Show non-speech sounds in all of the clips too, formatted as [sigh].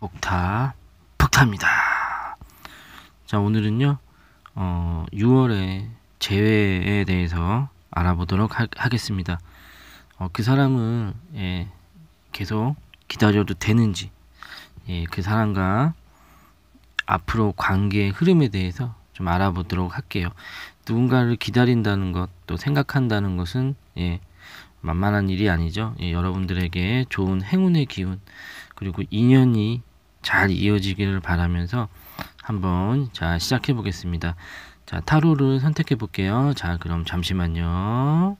폭타 폭타입니다. 자 오늘은요 어, 6월에 재회에 대해서 알아보도록 하, 겠습니다그 어, 사람을 예, 계속 기다려도 되는지 예, 그 사람과 앞으로 관계의 흐름에 대해서 좀 알아보도록 할게요. 누군가를 기다린다는 것, 또 생각한다는 것은 예, 만만한 일이 아니죠. 예, 여러분들에게 좋은 행운의 기운, 그리고 인연이 잘 이어지기를 바라면서 한번 자 시작해 보겠습니다. 자 타로를 선택해 볼게요. 자 그럼 잠시만요.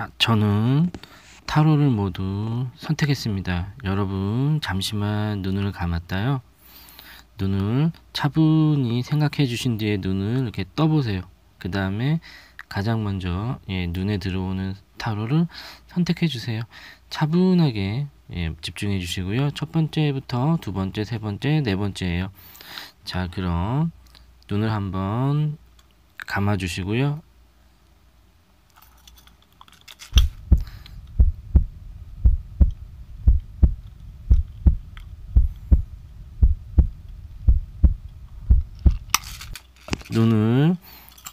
자, 저는 타로를 모두 선택했습니다. 여러분, 잠시만 눈을 감았다요. 눈을 차분히 생각해 주신 뒤에 눈을 이렇게 떠보세요. 그 다음에 가장 먼저 예, 눈에 들어오는 타로를 선택해 주세요. 차분하게 예, 집중해 주시고요. 첫 번째부터 두 번째, 세 번째, 네 번째예요. 자, 그럼 눈을 한번 감아 주시고요.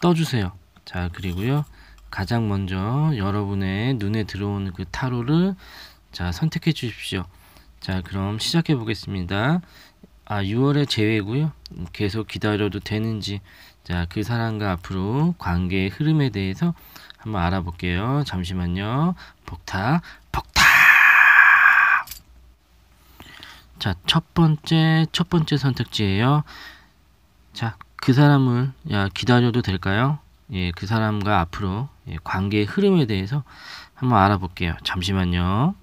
떠주세요. 자, 그리고요. 가장 먼저 여러분의 눈에 들어오는 그 타로를 자, 선택해 주십시오. 자, 그럼 시작해 보겠습니다. 아, 6월에 제외고요. 계속 기다려도 되는지 자, 그 사람과 앞으로 관계의 흐름에 대해서 한번 알아볼게요. 잠시만요. 폭타, 폭타. 자, 첫 번째, 첫 번째 선택지예요. 자, 그 사람을 야 기다려도 될까요? 예, 그 사람과 앞으로 예, 관계의 흐름에 대해서 한번 알아볼게요. 잠시만요.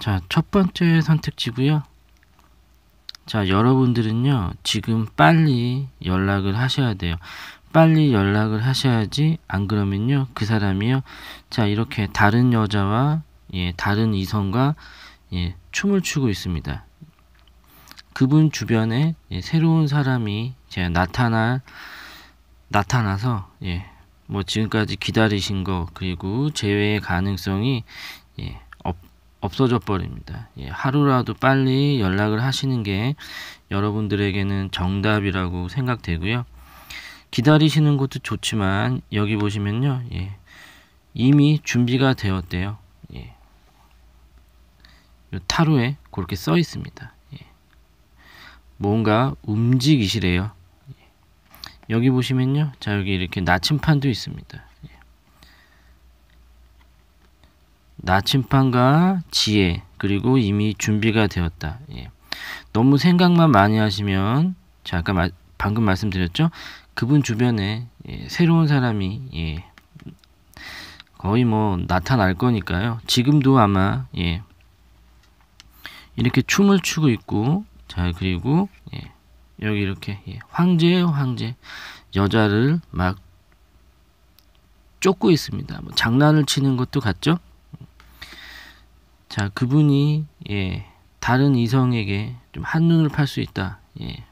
자, 첫 번째 선택지고요. 자, 여러분들은요. 지금 빨리 연락을 하셔야 돼요. 빨리 연락을 하셔야지 안 그러면요. 그 사람이요. 자, 이렇게 다른 여자와 예, 다른 이성과 예, 춤을 추고 있습니다. 그분 주변에 예, 새로운 사람이 이제 나타나 나타나서 예, 뭐 지금까지 기다리신 거 그리고 제외의 가능성이 예, 없어져 버립니다. 예, 하루라도 빨리 연락을 하시는 게 여러분들에게는 정답이라고 생각되고요. 기다리시는 것도 좋지만 여기 보시면요. 예, 이미 준비가 되었대요. 타로에 그렇게 써 있습니다. 예. 뭔가 움직이시래요. 예. 여기 보시면요. 자, 여기 이렇게 나침판도 있습니다. 예. 나침판과 지혜, 그리고 이미 준비가 되었다. 예. 너무 생각만 많이 하시면, 자, 아까 마, 방금 말씀드렸죠? 그분 주변에 예, 새로운 사람이 예, 거의 뭐 나타날 거니까요. 지금도 아마 예, 이렇게 춤을 추고 있고 자 그리고 예, 여기 이렇게 예, 황제예요 황제 여자를 막 쫓고 있습니다. 뭐 장난을 치는 것도 같죠? 자 그분이 예, 다른 이성에게 좀 한눈을 팔 수 있다. 예.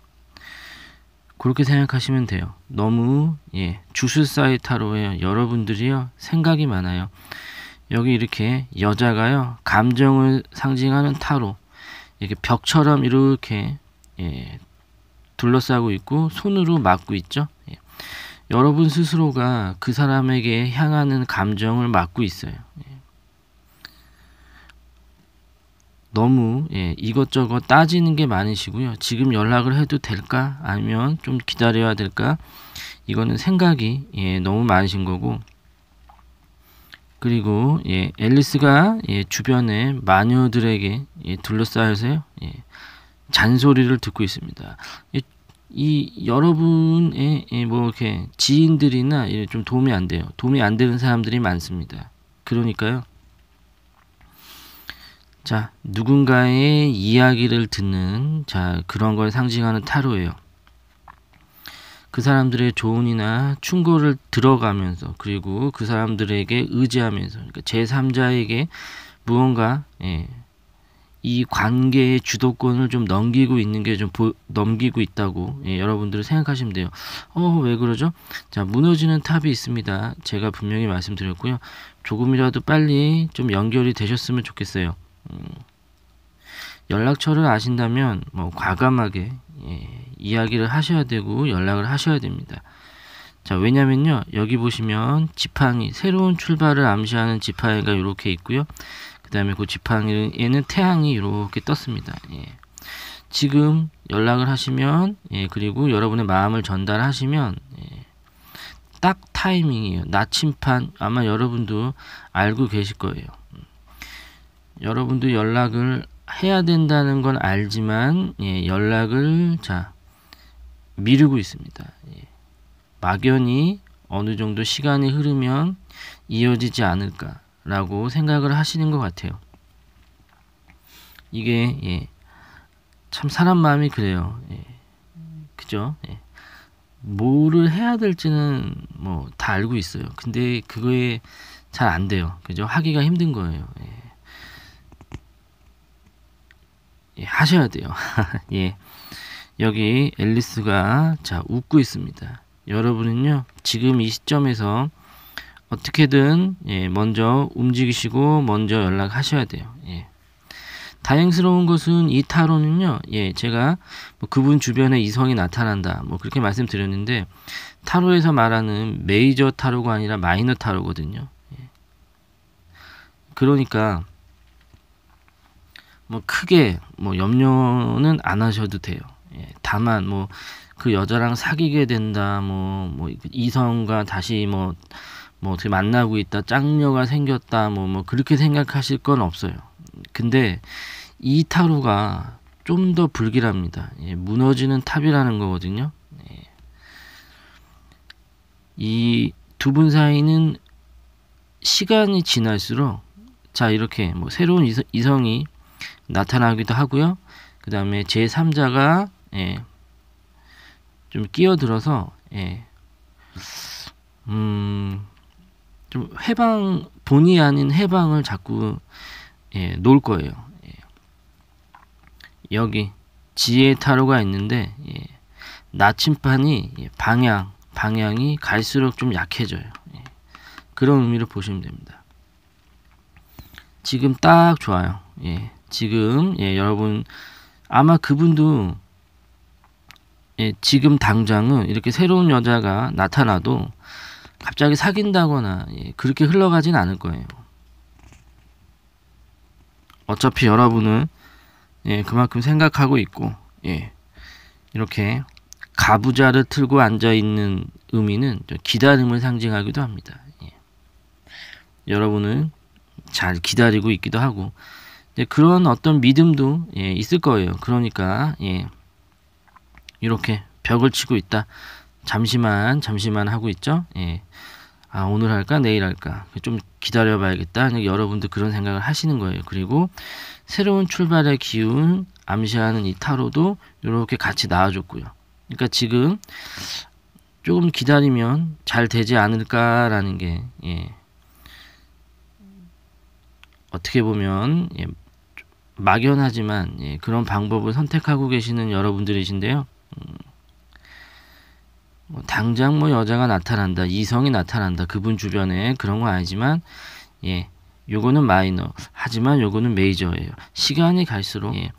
그렇게 생각하시면 돼요. 너무 예, 주술사의 타로에 여러분들이요 생각이 많아요. 여기 이렇게 여자가요 감정을 상징하는 타로 이렇게 벽처럼 이렇게 예, 둘러싸고 있고 손으로 막고 있죠. 예. 여러분 스스로가 그 사람에게 향하는 감정을 막고 있어요. 예. 너무 예, 이것저것 따지는 게 많으시고요. 지금 연락을 해도 될까? 아니면 좀 기다려야 될까? 이거는 생각이 예, 너무 많으신 거고 그리고 예, 앨리스가 예, 주변의 마녀들에게 예, 둘러싸여서 예, 잔소리를 듣고 있습니다. 예, 이 여러분의 예, 뭐 이렇게 지인들이나 예, 좀 도움이 안 돼요. 도움이 안 되는 사람들이 많습니다. 그러니까요. 자, 누군가의 이야기를 듣는 자, 그런 걸 상징하는 타로예요. 그 사람들의 조언이나 충고를 들어가면서 그리고 그 사람들에게 의지하면서 그러니까 제3자에게 무언가 예, 이 관계의 주도권을 좀 넘기고 있는 게 좀 넘기고 있다고 예, 여러분들은 생각하시면 돼요. 어왜 그러죠? 자 무너지는 탑이 있습니다. 제가 분명히 말씀드렸고요. 조금이라도 빨리 좀 연결이 되셨으면 좋겠어요. 음, 연락처를 아신다면 뭐 과감하게 예, 이야기를 하셔야 되고 연락을 하셔야 됩니다. 자, 왜냐면요. 여기 보시면 지팡이, 새로운 출발을 암시하는 지팡이가 이렇게 있고요. 그 다음에 그 지팡이에는 태양이 이렇게 떴습니다. 예. 지금 연락을 하시면, 예, 그리고 여러분의 마음을 전달하시면, 예, 딱 타이밍이에요. 나침판, 아마 여러분도 알고 계실 거예요. 음. 여러분도 연락을 해야 된다는 건 알지만 예, 연락을 자 미루고 있습니다. 예. 막연히 어느 정도 시간이 흐르면 이어지지 않을까라고 생각을 하시는 것 같아요. 이게 예, 참 사람 마음이 그래요. 예, 그죠? 예. 뭐를 해야 될지는 뭐 다 알고 있어요. 근데 그거에 잘 안 돼요. 그죠? 하기가 힘든 거예요. 예. 예, 하셔야 돼요. [laughs] 예. 여기 앨리스가 자 웃고 있습니다. 여러분은요 지금 이 시점에서 어떻게든 예, 먼저 움직이시고 먼저 연락하셔야 돼요. 예. 다행스러운 것은 이 타로는요, 예, 제가 뭐 그분 주변에 이성이 나타난다, 뭐 그렇게 말씀드렸는데 타로에서 말하는 메이저 타로가 아니라 마이너 타로거든요. 예. 그러니까 뭐 크게 뭐 염려는 안 하셔도 돼요. 예, 다만 뭐 그 여자랑 사귀게 된다, 뭐뭐 뭐, 뭐 이성과 다시 뭐뭐 뭐 어떻게 만나고 있다, 짝녀가 생겼다, 뭐뭐 뭐 그렇게 생각하실 건 없어요. 근데 이 타로가 좀 더 불길합니다. 예, 무너지는 탑이라는 거거든요. 예. 이 두 분 사이는 시간이 지날수록 자 이렇게 뭐 새로운 이성, 이성이 나타나기도 하고요. 그 다음에 제3자가 예, 좀 끼어들어서 예, 음, 좀 해방 본의 아닌 해방을 자꾸 예, 놓을 거예요. 예. 여기 지혜 타로가 있는데 예, 나침반이 예, 방향 방향이 갈수록 좀 약해져요. 예. 그런 의미로 보시면 됩니다. 지금 딱 좋아요. 예. 지금 예, 여러분 아마 그분도 예, 지금 당장은 이렇게 새로운 여자가 나타나도 갑자기 사귄다거나 예, 그렇게 흘러가진 않을 거예요. 어차피 여러분은 예, 그만큼 생각하고 있고 예, 이렇게 가부좌를 틀고 앉아 있는 의미는 기다림을 상징하기도 합니다. 예. 여러분은 잘 기다리고 있기도 하고 네, 그런 어떤 믿음도 예, 있을 거예요. 그러니까 예, 이렇게 벽을 치고 있다. 잠시만 잠시만 하고 있죠. 예. 아 오늘 할까 내일 할까 좀 기다려봐야겠다. 여러분도 그런 생각을 하시는 거예요. 그리고 새로운 출발의 기운 암시하는 이 타로도 이렇게 같이 나와줬고요. 그러니까 지금 조금 기다리면 잘 되지 않을까라는 게 예. 어떻게 보면 예, 막연하지만 예, 그런 방법을 선택하고 계시는 여러분들이신데요. 음, 뭐 당장 뭐 여자가 나타난다, 이성이 나타난다, 그분 주변에 그런 건 아니지만 예, 요거는 마이너, 하지만 요거는 메이저예요. 시간이 갈수록 예,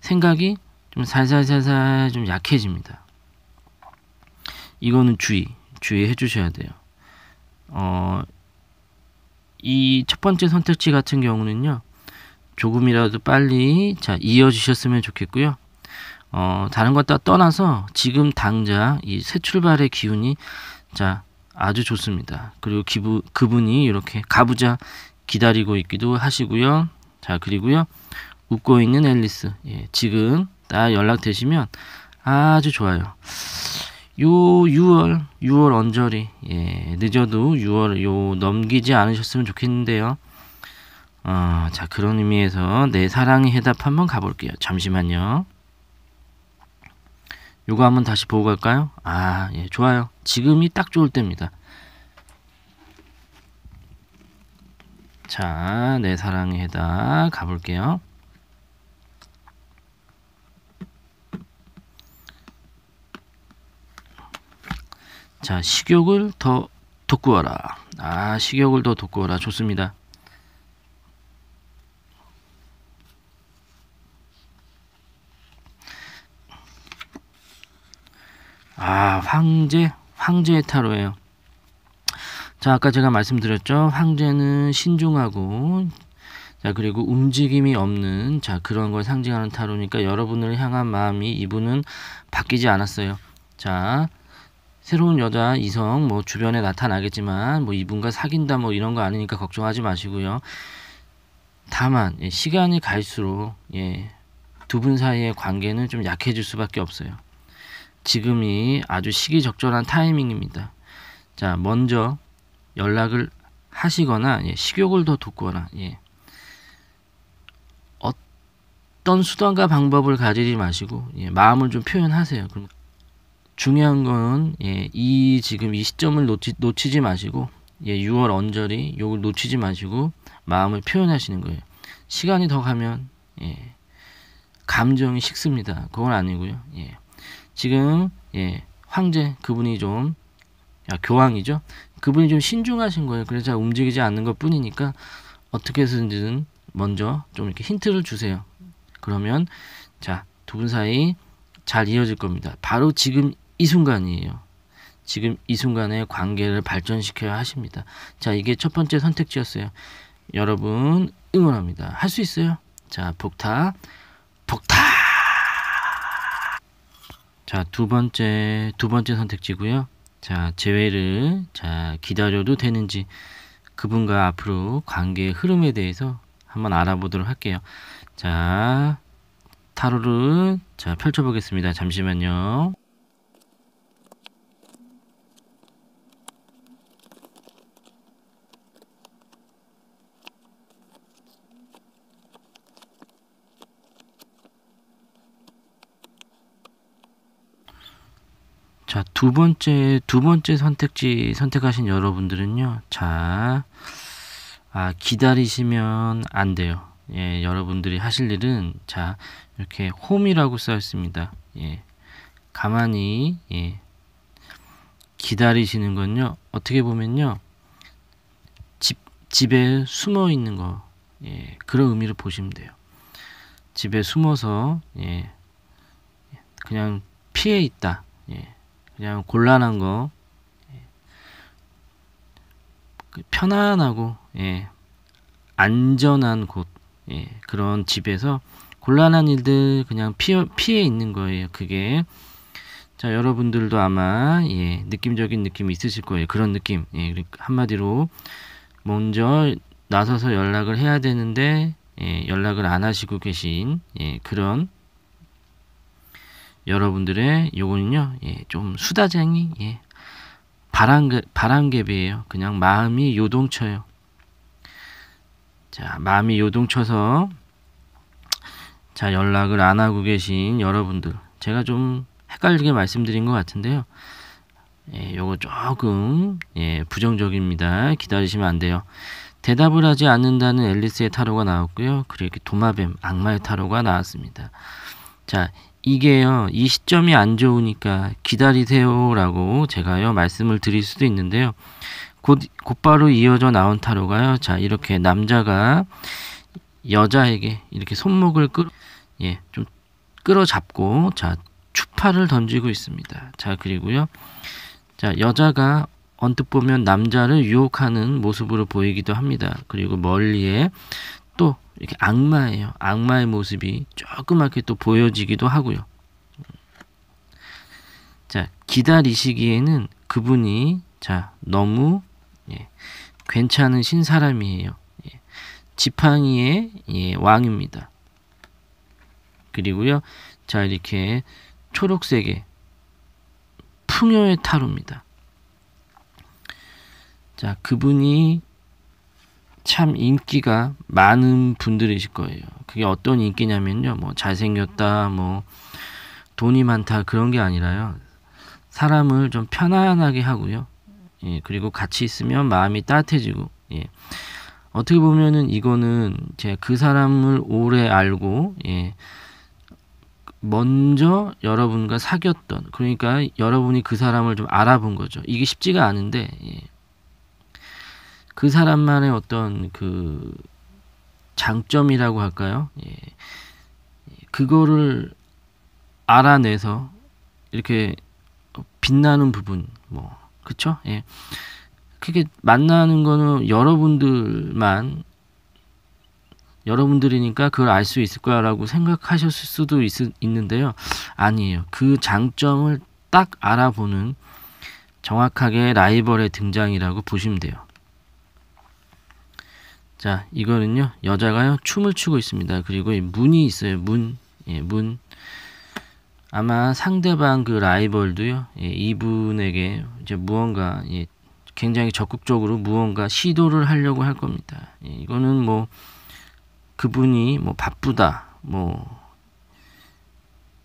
생각이 좀 살살살살 좀 약해집니다. 이거는 주의, 주의해 주셔야 돼요. 어, 이 첫 번째 선택지 같은 경우는요. 조금이라도 빨리 자 이어지셨으면 좋겠고요. 어, 다른 것 다 떠나서 지금 당장 이 새 출발의 기운이 자 아주 좋습니다. 그리고 기부, 그분이 이렇게 가부자 기다리고 있기도 하시고요. 자 그리고요 웃고 있는 앨리스 예, 지금 딱 연락 되시면 아주 좋아요. 요 6월 6월 언저리 예, 늦어도 6월 요 넘기지 않으셨으면 좋겠는데요. 어, 자, 그런 의미에서 내 사랑의 해답 한번 가볼게요. 잠시만요. 요거 한번 다시 보고 갈까요? 아, 예, 좋아요. 지금이 딱 좋을 때입니다. 자, 내 사랑의 해답 가볼게요. 자, 식욕을 더 돋구어라. 아, 식욕을 더 돋구어라. 좋습니다. 아, 황제? 황제의 타로예요. 자, 아까 제가 말씀드렸죠. 황제는 신중하고 자, 그리고 움직임이 없는 자, 그런 걸 상징하는 타로니까 여러분을 향한 마음이 이분은 바뀌지 않았어요. 자, 새로운 여자 이성 뭐 주변에 나타나겠지만 뭐 이분과 사귄다 뭐 이런 거 아니니까 걱정하지 마시고요. 다만 예, 시간이 갈수록 예, 두 분 사이의 관계는 좀 약해질 수밖에 없어요. 지금이 아주 시기적절한 타이밍입니다. 자, 먼저 연락을 하시거나 예, 식욕을 더돋거나 예. 어떤 수단과 방법을 가지지 마시고 예, 마음을 좀 표현하세요. 그럼 중요한 건이 예, 지금 이 시점을 놓치, 지 마시고 6월 예, 언저리 요걸 놓치지 마시고 마음을 표현하시는 거예요. 시간이 더 가면 예, 감정이 식습니다. 그건 아니고요. 예. 지금 예, 황제 그분이 좀 아, 교황이죠. 그분이 좀 신중하신 거예요. 그래서 잘 움직이지 않는 것 뿐이니까 어떻게 해서든지 먼저 좀 이렇게 힌트를 주세요. 그러면 자두 분 사이 잘 이어질 겁니다. 바로 지금 이 순간이에요. 지금 이 순간에 관계를 발전시켜야 하십니다. 자 이게 첫 번째 선택지였어요. 여러분 응원합니다. 할 수 있어요. 자복타복타 자, 두 번째, 두 번째 선택지고요. 자, 재회를 자, 기다려도 되는지 그분과 앞으로 관계의 흐름에 대해서 한번 알아보도록 할게요. 자, 타로를 자, 펼쳐 보겠습니다. 잠시만요. 자, 두 번째, 두 번째 선택지 선택하신 여러분들은요. 자, 아, 기다리시면 안 돼요. 예, 여러분들이 하실 일은, 자, 이렇게 홈이라고 써 있습니다. 예, 가만히, 예, 기다리시는 건요. 어떻게 보면요. 집, 집에 숨어 있는 거. 예, 그런 의미로 보시면 돼요. 집에 숨어서, 예, 그냥 피해 있다. 그냥 곤란한 거 그 편안하고 예, 안전한 곳 예, 그런 집에서 곤란한 일들 그냥 피해, 피해 있는 거예요. 그게 자 여러분들도 아마 예, 느낌적인 느낌이 있으실 거예요. 그런 느낌 예, 한마디로 먼저 나서서 연락을 해야 되는데 예, 연락을 안 하시고 계신 예, 그런 여러분들의 요거는요, 예, 좀 수다쟁이, 예, 바람개, 바람개비예요. 그냥 마음이 요동쳐요. 자, 마음이 요동쳐서 자 연락을 안 하고 계신 여러분들, 제가 좀 헷갈리게 말씀드린 것 같은데요. 예, 요거 조금 예, 부정적입니다. 기다리시면 안 돼요. 대답을 하지 않는다는 앨리스의 타로가 나왔고요. 그리고 도마뱀, 악마의 타로가 나왔습니다. 자, 이게요, 이 시점이 안 좋으니까 기다리세요라고 제가요, 말씀을 드릴 수도 있는데요. 곧, 곧바로 이어져 나온 타로가요. 자, 이렇게 남자가 여자에게 이렇게 손목을 끌, 예, 좀 끌어잡고, 자, 추파를 던지고 있습니다. 자, 그리고요. 자, 여자가 언뜻 보면 남자를 유혹하는 모습으로 보이기도 합니다. 그리고 멀리에 또 이렇게 악마예요. 악마의 모습이 조그맣게 또 보여지기도 하고요. 자, 기다리시기에는 그분이 자, 너무 예, 괜찮으신 사람이에요. 예, 지팡이의 예, 왕입니다. 그리고요. 자, 이렇게 초록색의 풍요의 타로입니다. 자, 그분이 참 인기가 많은 분들이실 거예요. 그게 어떤 인기냐면요. 뭐 잘생겼다, 뭐 돈이 많다 그런 게 아니라요. 사람을 좀 편안하게 하고요. 예, 그리고 같이 있으면 마음이 따뜻해지고, 예. 어떻게 보면은 이거는 제가 그 사람을 오래 알고, 예. 먼저 여러분과 사귀었던, 그러니까 여러분이 그 사람을 좀 알아본 거죠. 이게 쉽지가 않은데, 예. 그 사람만의 어떤 그 장점이라고 할까요? 예. 그거를 알아내서 이렇게 빛나는 부분 뭐 그쵸? 예. 그게 만나는 거는 여러분들만 여러분들이니까 그걸 알 수 있을 거라고 생각하셨을 수도 있, 있는데요. 아니에요. 그 장점을 딱 알아보는 정확하게 라이벌의 등장이라고 보시면 돼요. 자, 이거는요, 여자가요, 춤을 추고 있습니다. 그리고 문이 있어요, 문. 예, 문. 아마 상대방 그 라이벌도요, 예, 이분에게 이제 무언가, 예, 굉장히 적극적으로 무언가 시도를 하려고 할 겁니다. 예, 이거는 뭐, 그분이 뭐 바쁘다, 뭐,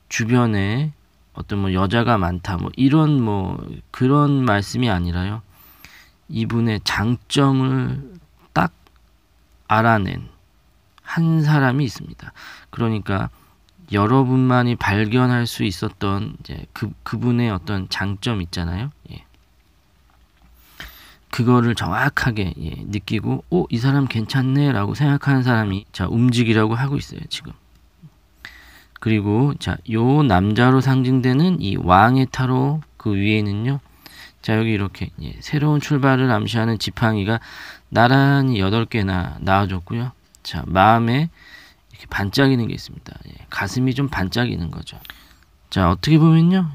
주변에 어떤 뭐 여자가 많다, 뭐 이런 뭐 그런 말씀이 아니라요. 이분의 장점을 알아낸 한 사람이 있습니다. 그러니까 여러분만이 발견할 수 있었던 이제 그, 그분의 어떤 장점 있잖아요. 예. 그거를 정확하게 예, 느끼고 오이 어, 사람 괜찮네라고 생각하는 사람이 자 움직이라고 하고 있어요 지금 그리고 자요 남자로 상징되는 이 왕의 타로 그 위에는요 자 여기 이렇게 예, 새로운 출발을 암시하는 지팡이가 나란히 8개나 나와줬고요. 자, 마음에 이렇게 반짝이는 게 있습니다. 예, 가슴이 좀 반짝이는 거죠. 자, 어떻게 보면요.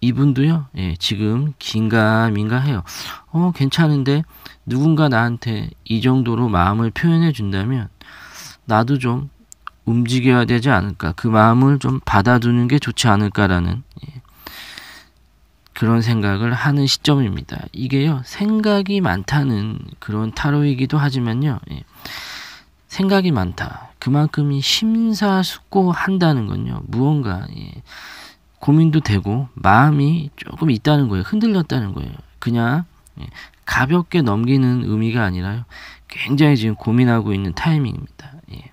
이분도요, 예, 지금 긴가민가 해요. 어, 괜찮은데 누군가 나한테 이 정도로 마음을 표현해 준다면 나도 좀 움직여야 되지 않을까. 그 마음을 좀 받아두는 게 좋지 않을까라는 예, 그런 생각을 하는 시점입니다. 이게요, 생각이 많다는 그런 타로이기도 하지만요, 예, 생각이 많다. 그만큼 심사숙고한다는 건요, 무언가 예, 고민도 되고 마음이 조금 있다는 거예요. 흔들렸다는 거예요. 그냥 예, 가볍게 넘기는 의미가 아니라요, 굉장히 지금 고민하고 있는 타이밍입니다. 예.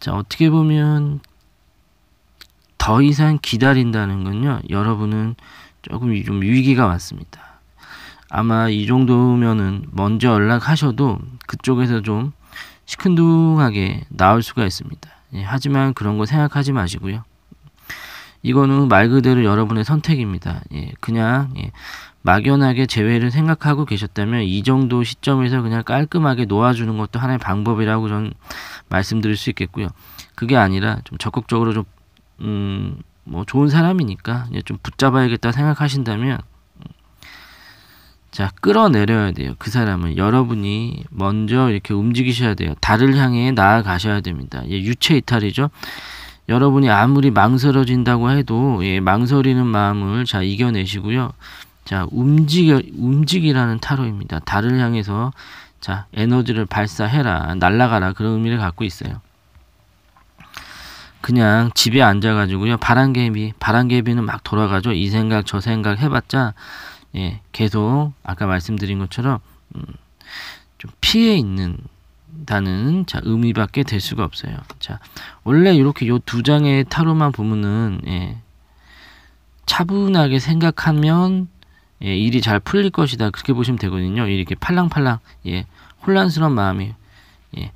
자, 어떻게 보면 더 이상 기다린다는 건요, 여러분은 조금 좀 위기가 왔습니다. 아마 이 정도면은 먼저 연락하셔도 그쪽에서 좀 시큰둥하게 나올 수가 있습니다. 예, 하지만 그런 거 생각하지 마시고요. 이거는 말 그대로 여러분의 선택입니다. 예, 그냥 예, 막연하게 재회를 생각하고 계셨다면 이 정도 시점에서 그냥 깔끔하게 놓아주는 것도 하나의 방법이라고 저는 말씀드릴 수 있겠고요. 그게 아니라 좀 적극적으로 좀 음, 뭐 좋은 사람이니까 좀 붙잡아야겠다 생각하신다면 자 끌어내려야 돼요. 그 사람은 여러분이 먼저 이렇게 움직이셔야 돼요. 달을 향해 나아가셔야 됩니다. 예, 유체 이탈이죠. 여러분이 아무리 망설여진다고 해도 예, 망설이는 마음을 자 이겨내시고요. 자 움직여 움직이라는 타로입니다. 달을 향해서 자 에너지를 발사해라 날라가라 그런 의미를 갖고 있어요. 그냥 집에 앉아가지고요. 바람개비, 바람개비는 막 돌아가죠. 이 생각, 저 생각 해봤자, 예, 계속 아까 말씀드린 것처럼, 음, 좀 피해 있는다는 자, 의미밖에 될 수가 없어요. 자, 원래 이렇게 요 두 장의 타로만 보면은, 예, 차분하게 생각하면, 예, 일이 잘 풀릴 것이다. 그렇게 보시면 되거든요. 이렇게 팔랑팔랑, 예, 혼란스러운 마음이, 예,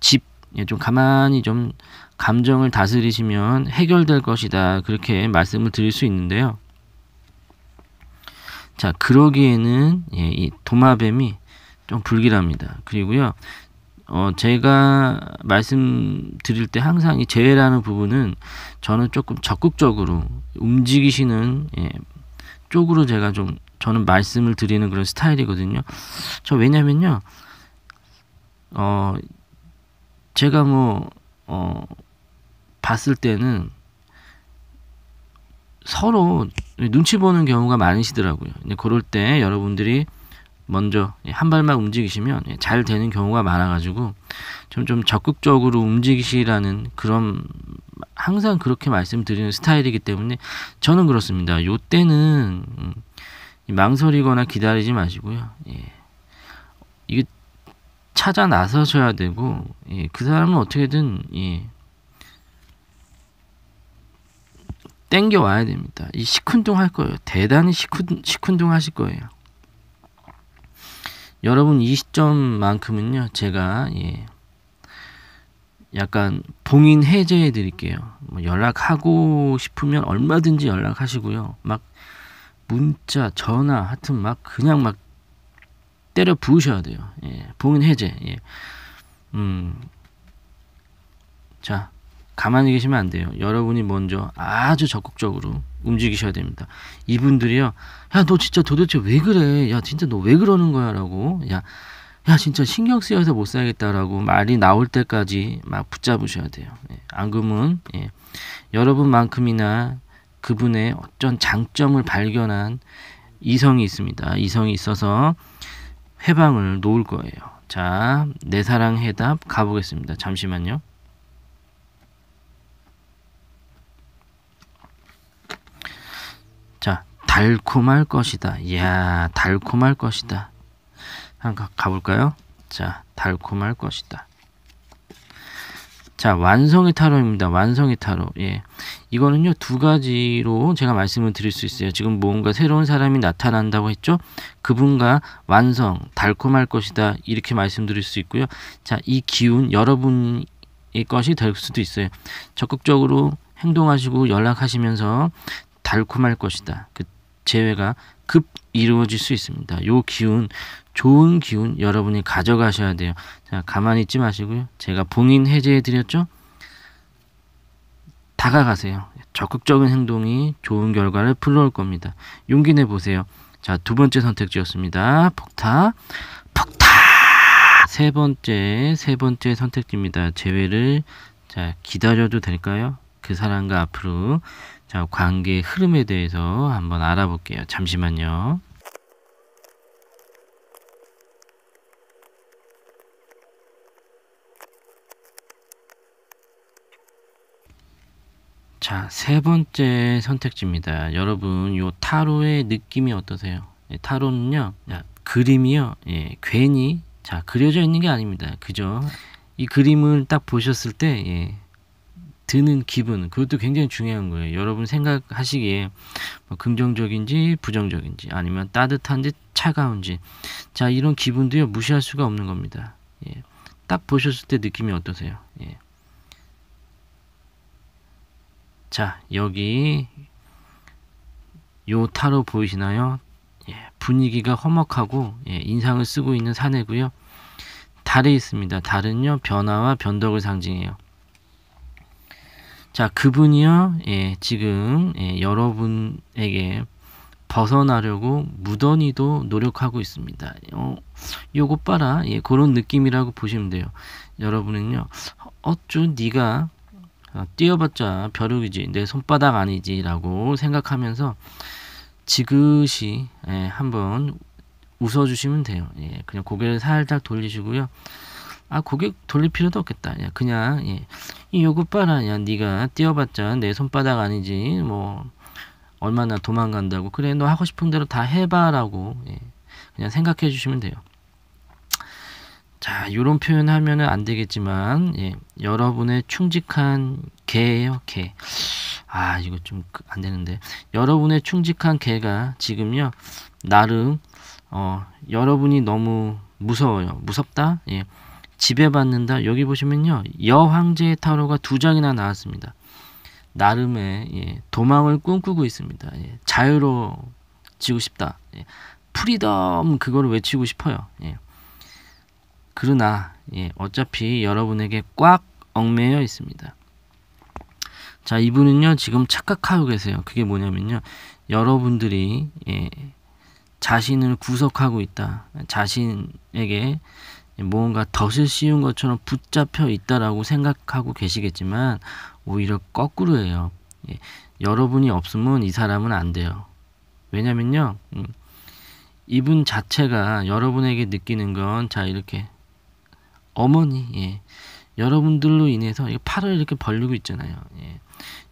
집, 예, 좀 가만히 좀 감정을 다스리시면 해결될 것이다. 그렇게 말씀을 드릴 수 있는데요. 자, 그러기에는 예, 이 도마뱀이 좀 불길합니다. 그리고요, 어, 제가 말씀드릴 때 항상 이 재해라는 부분은 저는 조금 적극적으로 움직이시는 예, 쪽으로 제가 좀 저는 말씀을 드리는 그런 스타일이거든요. 저 왜냐면요, 어, 제가 뭐, 어, 봤을 때는 서로 눈치 보는 경우가 많으시더라고요. 그럴 때 여러분들이 먼저 예, 한 발만 움직이시면 예, 잘 되는 경우가 많아가지고 좀, 좀 적극적으로 움직이시라는 그런 항상 그렇게 말씀드리는 스타일이기 때문에 저는 그렇습니다. 요 때는 음, 망설이거나 기다리지 마시고요. 예. 이게 찾아 나서셔야 되고 예, 그 사람은 어떻게든 예, 땡겨 와야 됩니다. 이 시큰둥 할 거예요. 대단히 시큰 시큰둥 하실 거예요. 여러분 이 시점만큼은요 제가 예, 약간 봉인 해제해 드릴게요. 뭐 연락하고 싶으면 얼마든지 연락하시고요. 막 문자, 전화, 하여튼 막 그냥 막 때려 부으셔야 돼요. 예, 봉인 해제. 예. 음, 자, 가만히 계시면 안 돼요. 여러분이 먼저 아주 적극적으로 움직이셔야 됩니다. 이분들이요, 야, 너 진짜 도대체 왜 그래? 야, 진짜 너 왜 그러는 거야? 라고, 야, 야, 진짜 신경 쓰여서 못 살겠다라고 말이 나올 때까지 막 붙잡으셔야 돼요. 예, 안 그러면, 예, 여러분만큼이나 그분의 어쩐 장점을 발견한 이성이 있습니다. 이성이 있어서 해방을 놓을 거예요. 자, 내 사랑 해답 가보겠습니다. 잠시만요. 자, 달콤할 것이다. 이야, 달콤할 것이다. 한번 가볼까요? 자, 달콤할 것이다. 자, 완성의 타로입니다. 완성의 타로. 예. 이거는요, 두 가지로 제가 말씀을 드릴 수 있어요. 지금 뭔가 새로운 사람이 나타난다고 했죠? 그분과 완성, 달콤할 것이다. 이렇게 말씀드릴 수 있고요. 자, 이 기운 여러분의 것이 될 수도 있어요. 적극적으로 행동하시고 연락하시면서 달콤할 것이다. 그 재회가 급 이루어질 수 있습니다. 요 기운 좋은 기운 여러분이 가져가셔야 돼요. 자, 가만히 있지 마시고요. 제가 봉인 해제해 드렸죠? 다가가세요. 적극적인 행동이 좋은 결과를 불러올 겁니다. 용기 내 보세요. 자, 두 번째 선택지였습니다. 폭타. 폭타! 세 번째, 세 번째 선택지입니다. 재회를 자, 기다려도 될까요? 그 사람과 앞으로 자, 관계 흐름에 대해서 한번 알아볼게요. 잠시만요. 자, 세 번째 선택지입니다. 여러분, 요 타로의 느낌이 어떠세요? 예, 타로는요, 야, 그림이요, 예, 괜히, 자, 그려져 있는 게 아닙니다. 그죠? 이 그림을 딱 보셨을 때, 예, 드는 기분, 그것도 굉장히 중요한 거예요. 여러분 생각하시기에 뭐 긍정적인지 부정적인지 아니면 따뜻한지 차가운지, 자, 이런 기분도요, 무시할 수가 없는 겁니다. 예, 딱 보셨을 때 느낌이 어떠세요? 예. 자, 여기 요 타로 보이시나요? 예, 분위기가 험악하고 예, 인상을 쓰고 있는 사내고요. 달에 있습니다. 달은요 변화와 변덕을 상징해요. 자 그분이요 예, 지금 예, 여러분에게 벗어나려고 무던히도 노력하고 있습니다. 어, 요것 봐라 예, 그런 느낌이라고 보시면 돼요. 여러분은요 어쭈 니가 아, 뛰어봤자 벼룩이지 내 손바닥 아니지라고 생각하면서 지그시 예, 한번 웃어주시면 돼요. 예, 그냥 고개를 살짝 돌리시고요. 아 고개 돌릴 필요도 없겠다. 야, 예, 그냥 예, 이 요것 봐라. 야 네가 뛰어봤자 내 손바닥 아니지 뭐 얼마나 도망간다고 그래 너 하고 싶은 대로 다 해봐라고 예, 그냥 생각해 주시면 돼요. 자, 이런 표현 하면은 안 되겠지만, 예, 여러분의 충직한 개예요, 개. 아, 이거 좀안 그, 되는데. 여러분의 충직한 개가 지금요, 나름, 어, 여러분이 너무 무서워요. 무섭다? 예. 지배받는다? 여기 보시면요, 여황제의 타로가 두 장이나 나왔습니다. 나름의 예, 도망을 꿈꾸고 있습니다. 예, 자유로지고 싶다. 예, 프리덤 그걸 외치고 싶어요. 예. 그러나 예, 어차피 여러분에게 꽉 얽매여 있습니다. 자, 이분은요, 지금 착각하고 계세요. 그게 뭐냐면요. 여러분들이, 예, 자신을 구속하고 있다. 자신에게 무가 덫을 씌운 것처럼 붙잡혀 있다라고 생각하고 계시겠지만, 오히려 거꾸로예요. 예, 여러분이 없으면 이 사람은 안 돼요. 왜냐면요, 음, 이분 자체가 여러분에게 느끼는 건, 자, 이렇게 어머니, 예. 여러분들로 인해서 팔을 이렇게 벌리고 있잖아요. 예.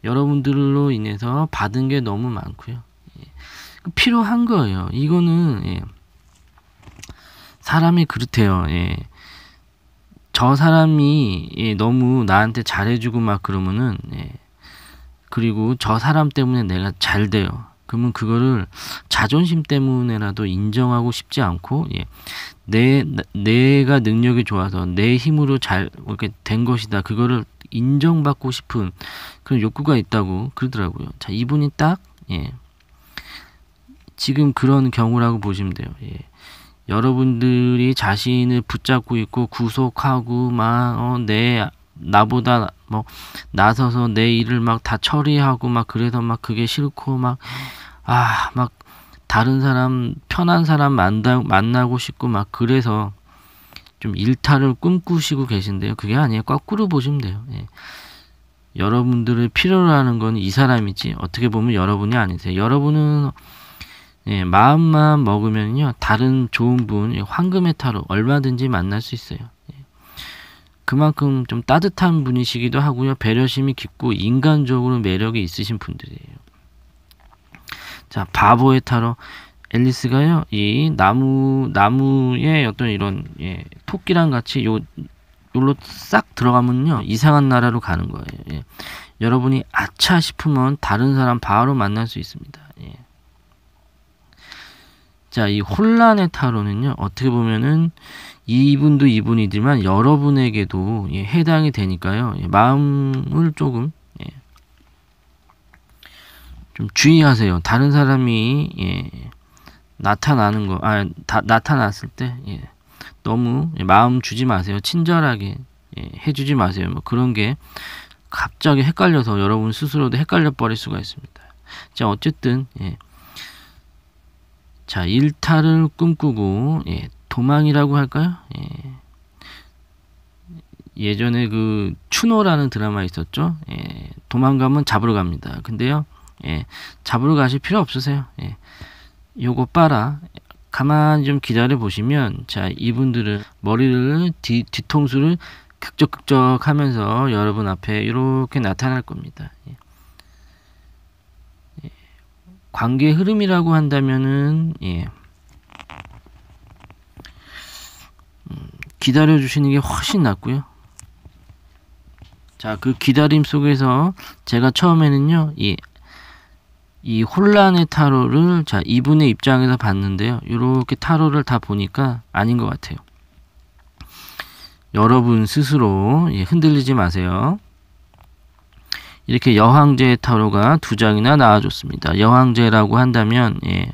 여러분들로 인해서 받은 게 너무 많고요. 예. 그 필요한 거예요. 이거는 예. 사람이 그렇대요. 예. 저 사람이 예, 너무 나한테 잘해주고 막 그러면은 예. 그리고 저 사람 때문에 내가 잘 돼요. 그러면 그거를 자존심 때문에라도 인정하고 싶지 않고 예. 내 내가 능력이 좋아서 내 힘으로 잘 이렇게 된 것이다. 그거를 인정받고 싶은 그런 욕구가 있다고 그러더라고요. 자, 이분이 딱 예. 지금 그런 경우라고 보시면 돼요. 예. 여러분들이 자신을 붙잡고 있고 구속하고 막내 어, 나보다 뭐 나서서 내 일을 막 다 처리하고 막 그래서 막 그게 싫고 막 아막 아, 막 다른 사람 편한 사람 만나, 만나고 싶고 막 그래서 좀 일탈을 꿈꾸시고 계신데요. 그게 아니에요. 거꾸로 보시면 돼요. 예. 여러분들을 필요로 하는 건 이 사람이지 어떻게 보면 여러분이 아니세요. 여러분은 예, 마음만 먹으면요 다른 좋은 분 예, 황금의 타로 얼마든지 만날 수 있어요. 예. 그만큼 좀 따뜻한 분이시기도 하고요 배려심이 깊고 인간적으로 매력이 있으신 분들이에요. 자, 바보의 타로 앨리스가요. 이 나무 나무에 어떤 이런 예, 토끼랑 같이 요 요로 싹 들어가면요. 이상한 나라로 가는 거예요. 예. 여러분이 아차 싶으면 다른 사람 바로 만날 수 있습니다. 예. 자, 이 혼란의 타로는요, 어떻게 보면은 이분도 이분이지만 여러분에게도 예, 해당이 되니까요, 예, 마음을 조금 좀 주의하세요. 다른 사람이 예, 나타나는 거, 아, 다, 나타났을 때 예, 너무 마음 주지 마세요. 친절하게 예, 해주지 마세요. 뭐 그런 게 갑자기 헷갈려서 여러분 스스로도 헷갈려 버릴 수가 있습니다. 자, 어쨌든 예. 자, 일탈을 꿈꾸고 예, 도망이라고 할까요? 예. 예전에 그 추노라는 드라마 있었죠. 예, 도망가면 잡으러 갑니다. 근데요. 예, 잡으러 가실 필요 없으세요. 예, 요거 빨아. 가만좀 기다려 보시면, 자, 이분들은 머리를, 뒤, 뒤통수를 극적극적 하면서 여러분 앞에 이렇게 나타날 겁니다. 예. 예. 관계 흐름이라고 한다면은, 예. 음, 기다려 주시는 게 훨씬 낫고요. 자, 그 기다림 속에서 제가 처음에는요, 이이 혼란의 타로를 자 이분의 입장에서 봤는데요. 이렇게 타로를 다 보니까 아닌 것 같아요. 여러분 스스로 예, 흔들리지 마세요. 이렇게 여황제의 타로가 두 장이나 나와줬습니다. 여황제라고 한다면 예,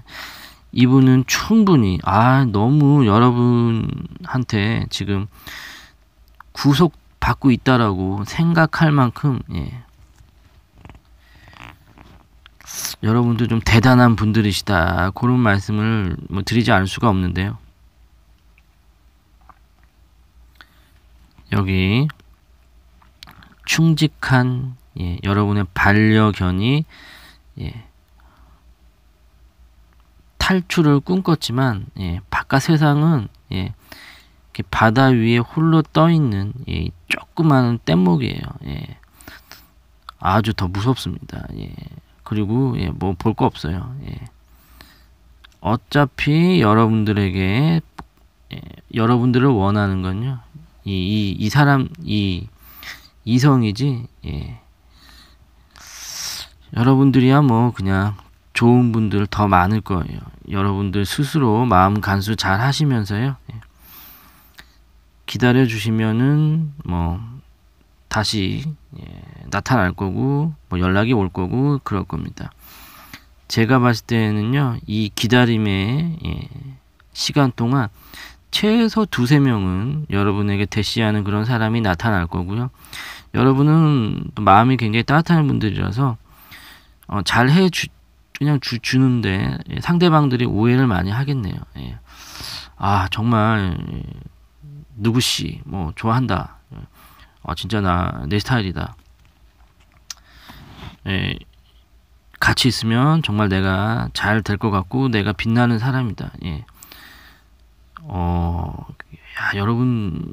이분은 충분히 아 너무 여러분한테 지금 구속 받고 있다라고 생각할 만큼 예, 여러분도 좀 대단한 분들이시다. 그런 말씀을 뭐 드리지 않을 수가 없는데요. 여기 충직한 예, 여러분의 반려견이 예, 탈출을 꿈꿨지만 예, 바깥 세상은 예, 바다 위에 홀로 떠 있는 예, 조그마한 뗏목이에요. 예. 아주 더 무섭습니다. 그리고 예, 뭐볼 거 없어요. 예. 어차피 여러분들에게 예, 여러분들을 원하는 건요. 이, 이, 이 사람 이 이성이지. 예. 여러분들이야 뭐 그냥 좋은 분들 더 많을 거예요. 여러분들 스스로 마음 간수 잘 하시면서요. 예. 기다려 주시면은 뭐 다시 예, 나타날 거고 뭐 연락이 올 거고 그럴 겁니다. 제가 봤을 때는요, 이 기다림의 예, 시간 동안 최소 두세 명은 여러분에게 대시하는 그런 사람이 나타날 거고요. 여러분은 마음이 굉장히 따뜻한 분들이라서 어, 잘 해주, 그냥 주, 주는데 상대방들이 오해를 많이 하겠네요. 예. 아, 정말, 예, 누구씨, 뭐, 좋아한다. 아, 진짜 나, 내 스타일이다. 에, 예, 같이 있으면 정말 내가 잘 될 것 같고 내가 빛나는 사람이다. 예. 어, 야, 여러분,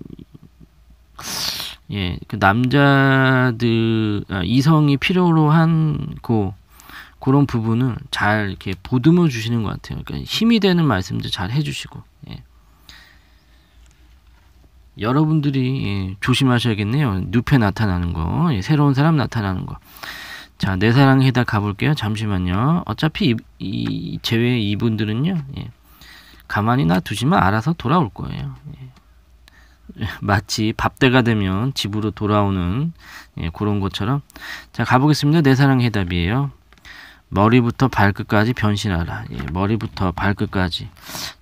예, 그 남자들 아, 이성이 필요로 한고 그, 런 부분을 잘 이렇게 보듬어 주시는 것 같아요. 그러니까 힘이 되는 말씀들 잘 해주시고, 예. 여러분들이 예, 조심하셔야겠네요. 늪에 나타나는 거, 예, 새로운 사람 나타나는 거. 자, 내 사랑해다 가볼게요. 잠시만요. 어차피 이, 이 제외 이분들은요. 예. 가만히 놔두시면 알아서 돌아올 거예요. 예. [laughs] 마치 밥때가 되면 집으로 돌아오는 예, 그런 것처럼 자 가보겠습니다. 내 사랑 해답이에요. 머리부터 발끝까지 변신하라. 예, 머리부터 발끝까지.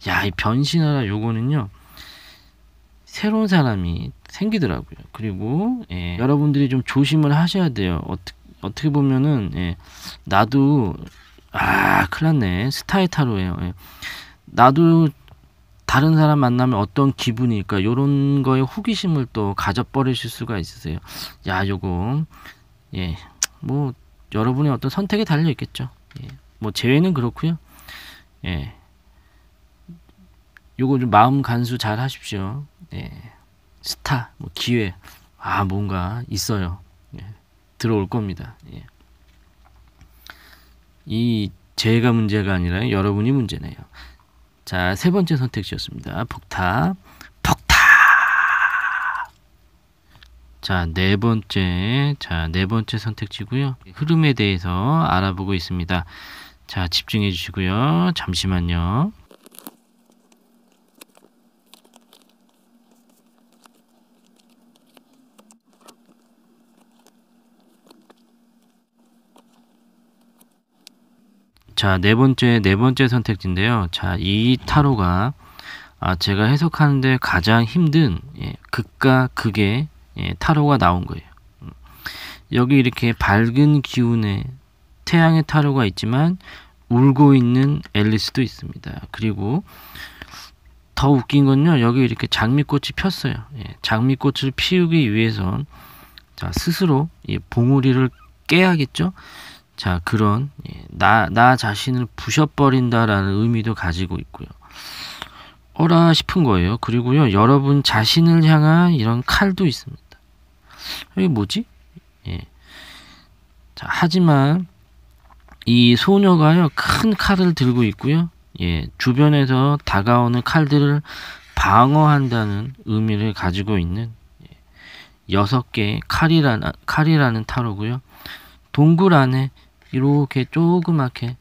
야, 이 변신하라 요거는요. 새로운 사람이 생기더라고요. 그리고 예, 여러분들이 좀 조심을 하셔야 돼요. 어떻게 어떻게 보면은 예, 나도 아 큰일났네 스타의타로예요 예. 나도 다른 사람 만나면 어떤 기분일까 요런 거에 호기심을 또 가져버리실 수가 있으세요. 야 요거 예 뭐 여러분의 어떤 선택에 달려 있겠죠. 예. 뭐 제외는 그렇구요 예. 요거 좀 마음 간수 잘 하십시오. 예. 스타, 뭐 기회, 아 뭔가 있어요. 들어올 겁니다. 예. 이 제가 문제가 아니라 여러분이 문제네요. 자, 세 번째 선택지였습니다. 폭타, 폭타. 자, 네 번째, 자, 네 번째 선택지고요. 흐름에 대해서 알아보고 있습니다. 자, 집중해 주시고요. 잠시만요. 자, 네 번째, 네 번째 선택지인데요. 자, 이 타로가 아, 제가 해석하는데 가장 힘든 예, 극과 극의 예, 타로가 나온 거예요. 음. 여기 이렇게 밝은 기운의 태양의 타로가 있지만 울고 있는 앨리스도 있습니다. 그리고 더 웃긴 건요. 여기 이렇게 장미꽃이 폈어요. 예, 장미꽃을 피우기 위해선 자, 스스로 이 봉우리를 깨야겠죠. 자, 그런 예, 나, 나 자신을 부셔버린다라는 의미도 가지고 있고요. 어라 싶은 거예요. 그리고요, 여러분 자신을 향한 이런 칼도 있습니다. 이게 뭐지? 예. 자, 하지만 이 소녀가요, 큰 칼을 들고 있고요. 예, 주변에서 다가오는 칼들을 방어한다는 의미를 가지고 있는 예, 여섯 개의 칼이라는, 칼이라는 타로고요. 동굴 안에 이렇게 조그맣게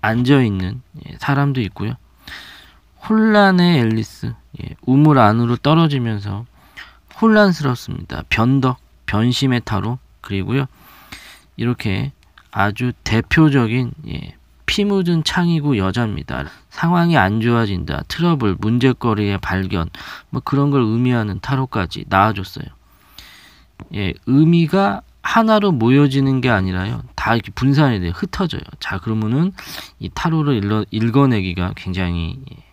앉아있는 예, 사람도 있고요. 혼란의 앨리스, 예, 우물 안으로 떨어지면서 혼란스럽습니다. 변덕, 변심의 타로, 그리고요. 이렇게 아주 대표적인 예, 피 묻은 창이고 여자입니다. 상황이 안 좋아진다, 트러블, 문제거리의 발견, 뭐 그런 걸 의미하는 타로까지 나와줬어요. 예, 의미가 하나로 모여지는 게 아니라요. 다 이렇게 분산이 돼요. 흩어져요. 자, 그러면은 이 타로를 일러, 읽어내기가 굉장히 예,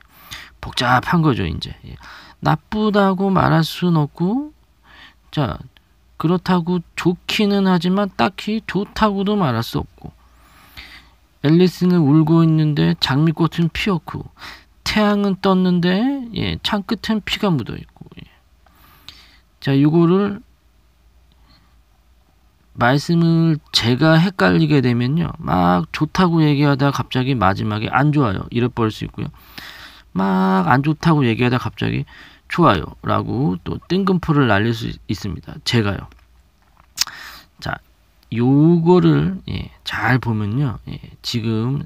복잡한 거죠, 이제. 예. 나쁘다고 말할 수 없고, 자, 그렇다고 좋기는 하지만 딱히 좋다고도 말할 수 없고, 앨리스는 울고 있는데 장미꽃은 피었고, 태양은 떴는데, 예, 창 끝엔 피가 묻어 있고, 예. 자, 이거를 말씀을 제가 헷갈리게 되면요. 막 좋다고 얘기하다 갑자기 마지막에 안 좋아요. 이럴버릴수 있고요. 막 안 좋다고 얘기하다 갑자기 좋아요. 라고 또 뜬금포를 날릴 수 있습니다. 제가요. 자, 요거를 예, 잘 보면요. 예, 지금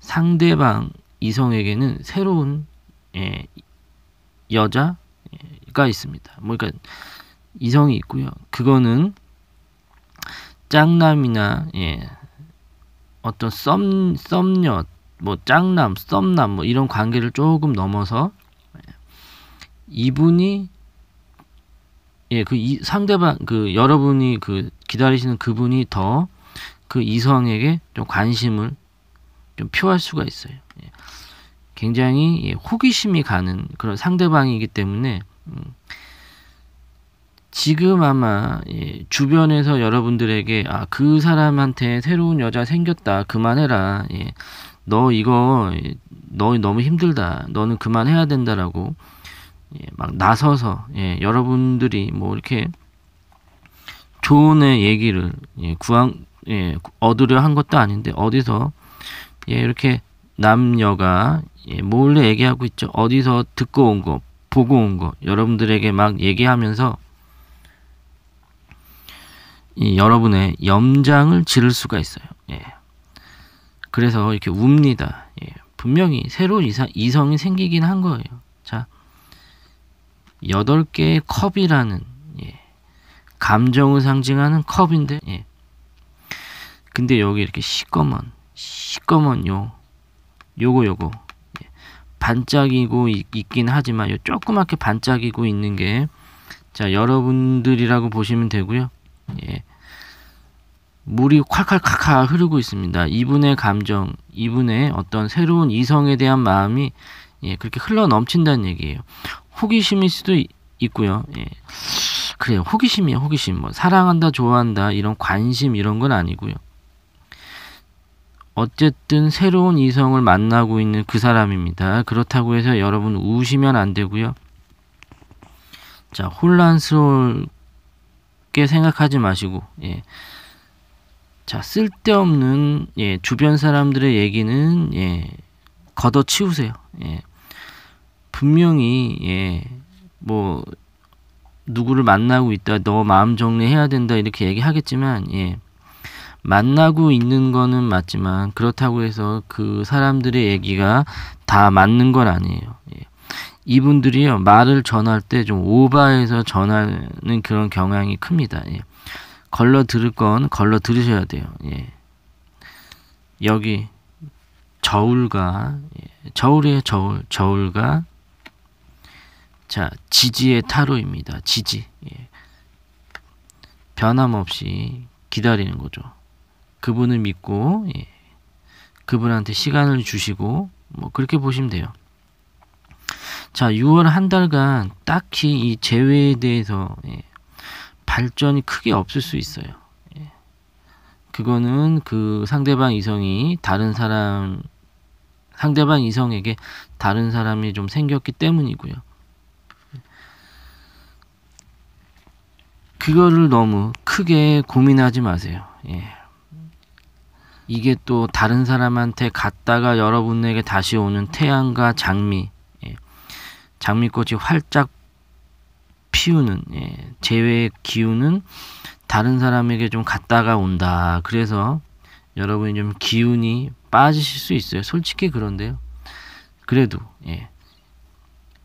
상대방 이성에게는 새로운 예, 여자가 있습니다. 뭐 그러니까 이성이 있고요. 그거는 짱남이나 예 어떤 썸 썸녀 뭐 짱남 썸남 뭐 이런 관계를 조금 넘어서 예. 이분이 예그 이 상대방 그 여러분이 그 기다리시는 그분이 더 그 이성에게 좀 관심을 좀 표할 수가 있어요. 예. 굉장히 예, 호기심이 가는 그런 상대방이기 때문에 음, 지금 아마 예, 주변에서 여러분들에게 아, 그 사람한테 새로운 여자 생겼다. 그만해라. 예, 너 이거 예, 너 너무 힘들다. 너는 그만해야 된다라고 예, 막 나서서 예, 여러분들이 뭐 이렇게 좋은의 얘기를 예, 구한 예, 얻으려 한 것도 아닌데 어디서 예, 이렇게 남녀가 예, 몰래 얘기하고 있죠. 어디서 듣고 온 거, 보고 온 거, 여러분들에게 막 얘기하면서 이 여러분의 염장을 지를 수가 있어요. 예. 그래서 이렇게 웁니다. 예. 분명히 새로운 이상, 이성이 생기긴 한 거예요. 자, 여덟 개의 컵이라는 예. 감정을 상징하는 컵인데, 예. 근데 여기 이렇게 시꺼먼, 시꺼먼 요, 요거 요거 예. 반짝이고 있, 긴 하지만 요 조그맣게 반짝이고 있는 게자 여러분들이라고 보시면 되고요. 예. 물이 콸콸콸콸 흐르고 있습니다. 이분의 감정, 이분의 어떤 새로운 이성에 대한 마음이 예, 그렇게 흘러 넘친다는 얘기예요. 호기심일 수도 있, 고요 예. 그래요. 호기심이에요. 호기심. 뭐 사랑한다, 좋아한다 이런 관심 이런 건 아니고요. 어쨌든 새로운 이성을 만나고 있는 그 사람입니다. 그렇다고 해서 여러분 우시면 안 되고요. 자, 혼란스러울 쉽게 생각하지 마시고 예. 자 쓸데없는 예, 주변 사람들의 얘기는 예, 걷어치우세요. 예. 분명히 예, 뭐 누구를 만나고 있다, 너 마음 정리해야 된다 이렇게 얘기하겠지만 예, 만나고 있는 거는 맞지만 그렇다고 해서 그 사람들의 얘기가 다 맞는 건 아니에요. 예. 이분들이요 말을 전할 때 좀 오바해서 전하는 그런 경향이 큽니다. 예. 걸러 들을 건 걸러 들으셔야 돼요. 예. 여기 저울과 예. 저울이 저울 저울과 자 지지의 타로입니다. 지지 예. 변함없이 기다리는 거죠. 그분을 믿고 예. 그분한테 시간을 주시고 뭐 그렇게 보시면 돼요. 자, 6월 한 달간 딱히 이재회에 대해서 예, 발전이 크게 없을 수 있어요. 예. 그거는 그 상대방 이성이 다른 사람, 상대방 이성에게 다른 사람이 좀 생겼기 때문이고요. 그거를 너무 크게 고민하지 마세요. 예. 이게 또 다른 사람한테 갔다가 여러분에게 다시 오는 태양과 장미 장미꽃이 활짝 피우는 예, 재회 기운은 다른 사람에게 좀 갔다가 온다. 그래서 여러분이 좀 기운이 빠지실 수 있어요. 솔직히 그런데요. 그래도 예,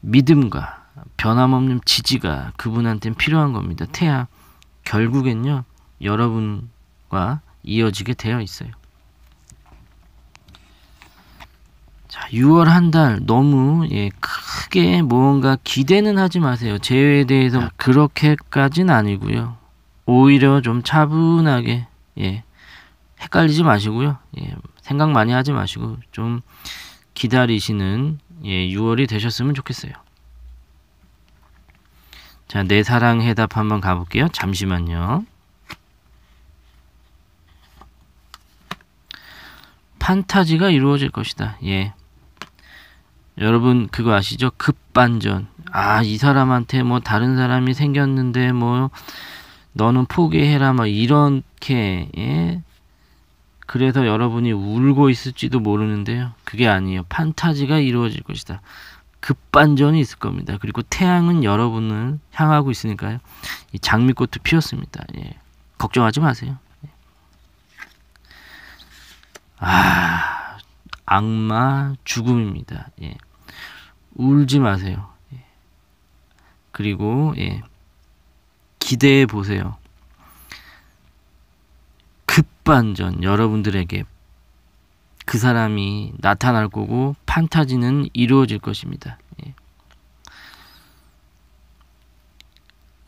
믿음과 변함없는 지지가 그분한테는 필요한 겁니다. 태양 결국엔요 여러분과 이어지게 되어 있어요. 자, 6월 한 달 너무 예, 크게 뭔가 기대는 하지 마세요. 제외에 대해서 아. 그렇게까진 아니고요. 오히려 좀 차분하게 예, 헷갈리지 마시고요. 예, 생각 많이 하지 마시고 좀 기다리시는 예, 6월이 되셨으면 좋겠어요. 자, 내 사랑 해답 한번 가볼게요. 잠시만요. 판타지가 이루어질 것이다. 예. 여러분 그거 아시죠? 급반전. 아, 이 사람한테 뭐 다른 사람이 생겼는데 뭐 너는 포기해라 뭐 이렇게 예? 그래서 여러분이 울고 있을지도 모르는데요. 그게 아니에요. 판타지가 이루어질 것이다. 급반전이 있을 겁니다. 그리고 태양은 여러분을 향하고 있으니까요. 이 장미꽃도 피었습니다. 예. 걱정하지 마세요. 아, 악마 죽음입니다. 예. 울지 마세요. 예. 그리고 예. 기대해 보세요. 급반전 여러분들에게 그 사람이 나타날 거고 판타지는 이루어질 것입니다. 예.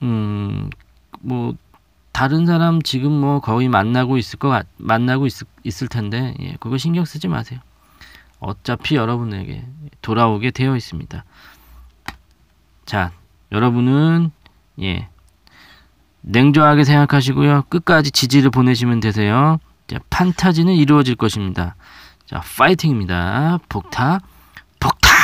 음, 뭐 다른 사람 지금 뭐 거의 만나고 있을 것 만나고 있, 있을 텐데 예, 그거 신경 쓰지 마세요. 어차피 여러분에게 돌아오게 되어 있습니다. 자, 여러분은 예 냉정하게 생각하시고요. 끝까지 지지를 보내시면 되세요. 자, 판타지는 이루어질 것입니다. 자, 파이팅입니다. 폭타, 폭타.